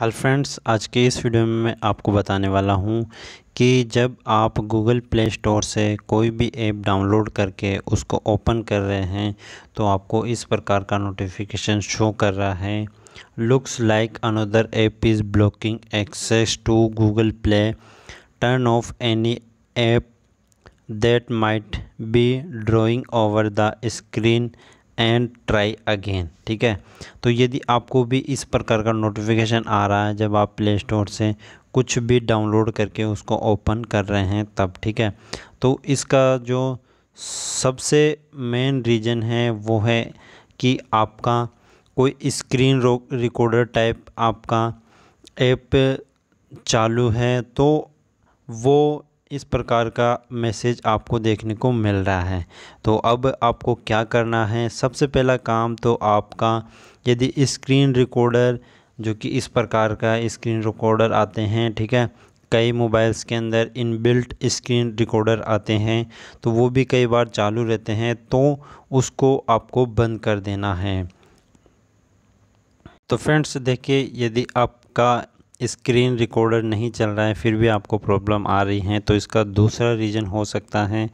hello friends आज के इस वीडियो में मैं आपको बताने वाला हूँ कि जब आप गूगल प्ले स्टोर से कोई भी ऐप डाउनलोड करके उसको ओपन कर रहे हैं तो आपको इस प्रकार का नोटिफिकेशन शो कर रहा है looks like another app is blocking access to Google Play turn off any app that might be drawing over the screen and try again ठीक है तो यदि आपको भी इस प्रकार का नोटिफिकेशन आ रहा है जब आप प्ले स्टोर से कुछ भी डाउनलोड करके उसको ओपन कर रहे हैं तब ठीक है तो इसका जो सबसे मेन रीज़न है वो है कि आपका कोई स्क्रीन रिकॉर्डर टाइप आपका ऐप चालू है तो वो इस प्रकार का मैसेज आपको देखने को मिल रहा है तो अब आपको क्या करना है सबसे पहला काम तो आपका यदि स्क्रीन रिकॉर्डर जो कि इस प्रकार का स्क्रीन रिकॉर्डर आते हैं ठीक है कई मोबाइल्स के अंदर इनबिल्ट स्क्रीन रिकॉर्डर आते हैं तो वो भी कई बार चालू रहते हैं तो उसको आपको बंद कर देना है तो फ्रेंड्स देखिए यदि आपका स्क्रीन रिकॉर्डर नहीं चल रहा है फिर भी आपको प्रॉब्लम आ रही है तो इसका दूसरा रीज़न हो सकता है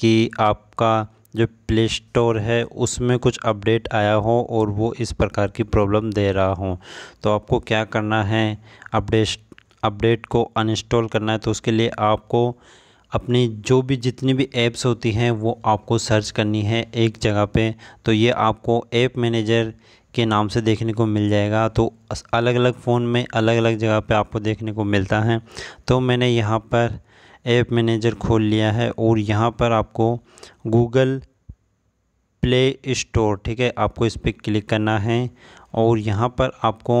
कि आपका जो प्ले स्टोर है उसमें कुछ अपडेट आया हो और वो इस प्रकार की प्रॉब्लम दे रहा हो तो आपको क्या करना है अपडेट अपडेट को अनइंस्टॉल करना है तो उसके लिए आपको अपनी जो भी जितनी भी ऐप्स होती हैं वो आपको सर्च करनी है एक जगह पे तो ये आपको ऐप मैनेजर के नाम से देखने को मिल जाएगा तो अलग अलग फ़ोन में अलग अलग जगह पे आपको देखने को मिलता है तो मैंने यहाँ पर ऐप मैनेजर खोल लिया है और यहाँ पर आपको गूगल प्ले स्टोर ठीक है आपको इस पर क्लिक करना है और यहाँ पर आपको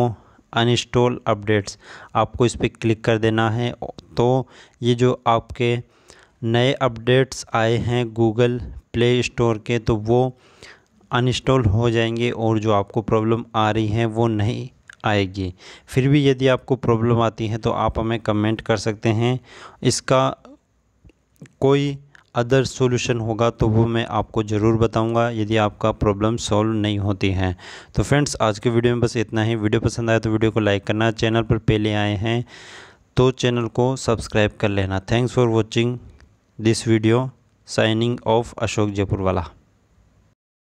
अनस्टॉल अपडेट्स आपको इस पर क्लिक कर देना है तो ये जो आपके नए अपडेट्स आए हैं गूगल प्ले स्टोर के तो वो अनइंस्टॉल हो जाएंगे और जो आपको प्रॉब्लम आ रही है वो नहीं आएगी फिर भी यदि आपको प्रॉब्लम आती है तो आप हमें कमेंट कर सकते हैं इसका कोई अदर सॉल्यूशन होगा तो वो मैं आपको ज़रूर बताऊंगा यदि आपका प्रॉब्लम सॉल्व नहीं होती है तो फ्रेंड्स आज के वीडियो में बस इतना ही वीडियो पसंद आया तो वीडियो को लाइक करना चैनल पर पहले आए हैं तो चैनल को सब्सक्राइब कर लेना thanks for watching this video signing off Ashok Jaipur वाला